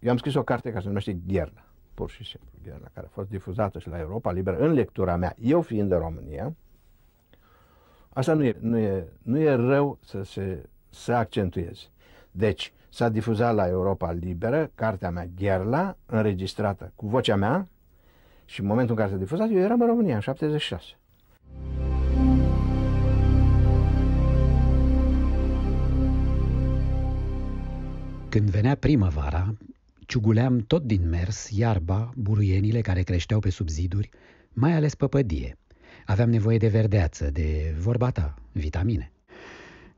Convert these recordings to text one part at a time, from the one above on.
eu am scris o carte care se numește Gherna, pur și simplu, Gherna, care a fost difuzată și la Europa Liberă, în lectura mea, eu fiind de România, asta nu e, nu e, nu e rău să se să accentueze. Deci, s-a difuzat la Europa Liberă cartea mea Gherla, înregistrată cu vocea mea și în momentul în care s-a difuzat, eu eram în România, în 76. Când venea primăvara, ciuguleam tot din mers iarba, buruienile care creșteau pe subziduri, mai ales păpădie. Aveam nevoie de verdeață, de vorba ta, vitamine.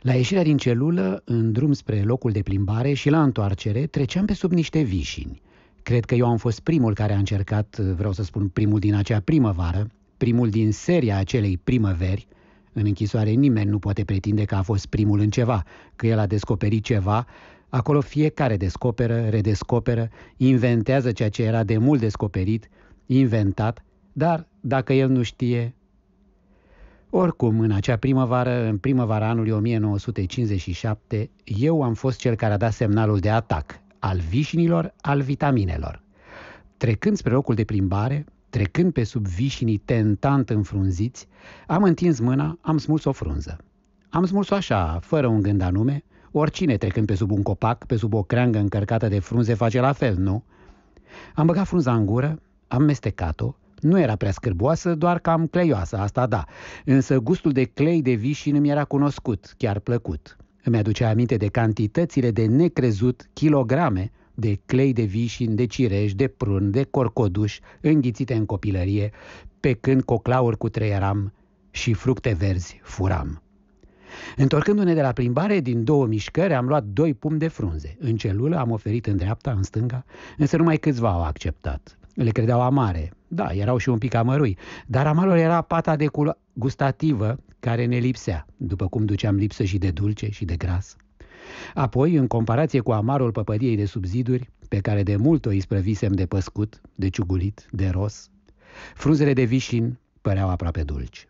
La ieșirea din celulă, în drum spre locul de plimbare și la întoarcere, treceam pe sub niște vișini. Cred că eu am fost primul care a încercat, vreau să spun primul din acea primăvară, primul din seria acelei primăveri. În închisoare nimeni nu poate pretinde că a fost primul în ceva, că el a descoperit ceva Acolo fiecare descoperă, redescoperă, inventează ceea ce era de mult descoperit, inventat, dar dacă el nu știe... Oricum, în acea primăvară, în primăvara anului 1957, eu am fost cel care a dat semnalul de atac al vișinilor, al vitaminelor. Trecând spre locul de plimbare, trecând pe sub vișinii tentant înfrunziți, am întins mâna, am smuls o frunză. Am smuls-o așa, fără un gând anume, Oricine trecând pe sub un copac, pe sub o creangă încărcată de frunze, face la fel, nu? Am băgat frunza în gură, am mestecat-o, nu era prea scârboasă, doar cam cleioasă, asta da, însă gustul de clei de vișin îmi era cunoscut, chiar plăcut. Îmi aducea aminte de cantitățile de necrezut, kilograme, de clei de vișin, de cireș, de prun, de corcoduș, înghițite în copilărie, pe când coclauri cu treieram și fructe verzi furam. Întorcându-ne de la plimbare, din două mișcări am luat doi pumni de frunze. În celulă am oferit în dreapta, în stânga, însă numai câțiva au acceptat. Le credeau amare. Da, erau și un pic amărui, dar amarul era pata de culo- gustativă care ne lipsea, după cum duceam lipsă și de dulce și de gras. Apoi, în comparație cu amarul păpădiei de subziduri, pe care de mult o isprăvisem de păscut, de ciugulit, de ros, frunzele de vișin păreau aproape dulci.